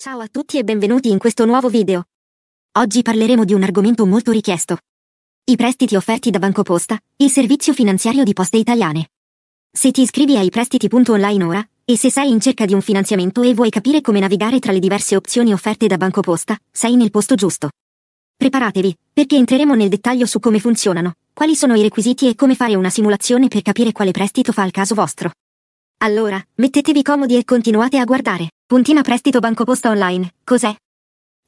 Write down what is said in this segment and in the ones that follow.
Ciao a tutti e benvenuti in questo nuovo video. Oggi parleremo di un argomento molto richiesto. I prestiti offerti da BancoPosta, il servizio finanziario di poste italiane. Se ti iscrivi ai prestiti.online ora, e se sei in cerca di un finanziamento e vuoi capire come navigare tra le diverse opzioni offerte da BancoPosta, sei nel posto giusto. Preparatevi, perché entreremo nel dettaglio su come funzionano, quali sono i requisiti e come fare una simulazione per capire quale prestito fa al caso vostro. Allora, mettetevi comodi e continuate a guardare. Puntina prestito bancoposta online, cos'è?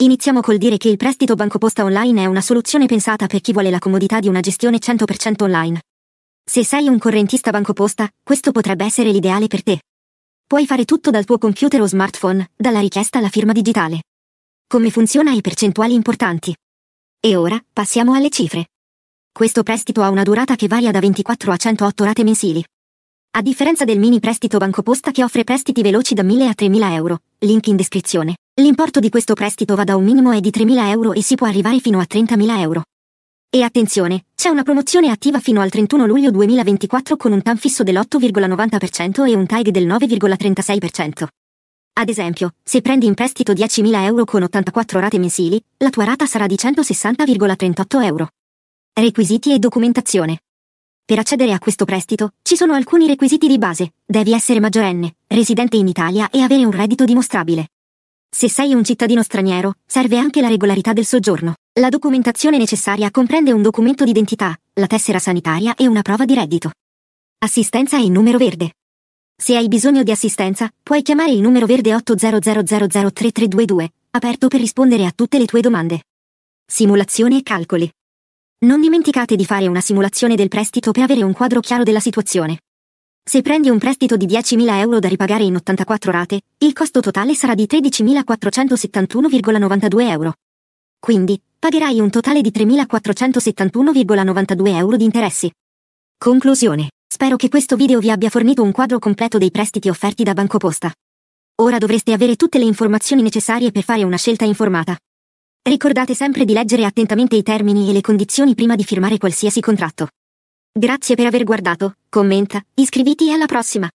Iniziamo col dire che il prestito bancoposta online è una soluzione pensata per chi vuole la comodità di una gestione 100% online. Se sei un correntista bancoposta, questo potrebbe essere l'ideale per te. Puoi fare tutto dal tuo computer o smartphone, dalla richiesta alla firma digitale. Come funziona e percentuali importanti. E ora, passiamo alle cifre. Questo prestito ha una durata che varia da 24 a 108 rate mensili. A differenza del mini prestito Bancoposta che offre prestiti veloci da 1.000 a 3.000 euro, link in descrizione, l'importo di questo prestito va da un minimo è di 3.000 euro e si può arrivare fino a 30.000 euro. E attenzione, c'è una promozione attiva fino al 31 luglio 2024 con un TAM fisso dell'8,90% e un TAIG del 9,36%. Ad esempio, se prendi in prestito 10.000 euro con 84 rate mensili, la tua rata sarà di 160,38 euro. Requisiti e documentazione. Per accedere a questo prestito, ci sono alcuni requisiti di base. Devi essere maggiorenne, residente in Italia e avere un reddito dimostrabile. Se sei un cittadino straniero, serve anche la regolarità del soggiorno. La documentazione necessaria comprende un documento d'identità, la tessera sanitaria e una prova di reddito. Assistenza e numero verde. Se hai bisogno di assistenza, puoi chiamare il numero verde 800003322, aperto per rispondere a tutte le tue domande. Simulazione e calcoli. Non dimenticate di fare una simulazione del prestito per avere un quadro chiaro della situazione. Se prendi un prestito di 10.000 euro da ripagare in 84 rate, il costo totale sarà di 13.471,92 euro. Quindi, pagherai un totale di 3.471,92 euro di interessi. Conclusione. Spero che questo video vi abbia fornito un quadro completo dei prestiti offerti da Bancoposta. Ora dovreste avere tutte le informazioni necessarie per fare una scelta informata. Ricordate sempre di leggere attentamente i termini e le condizioni prima di firmare qualsiasi contratto. Grazie per aver guardato, commenta, iscriviti e alla prossima!